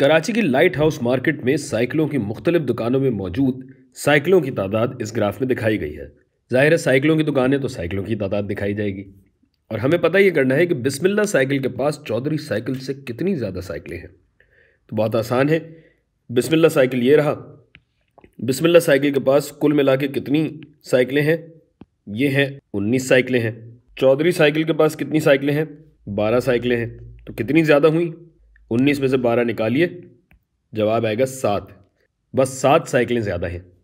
कराची की light house market में साइकिलों की मुख्तलिफ दुकानों में मौजूद साइकिलों की तादाद इस ग्राफ में दिखाई गई है ज़ाहिर है साइकिलों की दुकानें तो साइकिलों की तादाद दिखाई जाएगी और हमें पता ये करना है कि बिस्मिल्ला साइकिल के पास चौधरी साइकिल से कितनी ज़्यादा साइकिलें हैं तो बहुत आसान है बिस्मिल्ला साइकिल ये रहा बिस्मिल्ला साइकिल के पास कुल मिला के कितनी साइकिलें हैं ये हैं उन्नीस साइकिलें हैं चौधरी साइकिल के पास कितनी साइकिलें हैं बारह साइकिलें हैं तो कितनी ज़्यादा हुई उन्नीस में से बारह निकालिए जवाब आएगा सात बस सात साइकिलें ज़्यादा हैं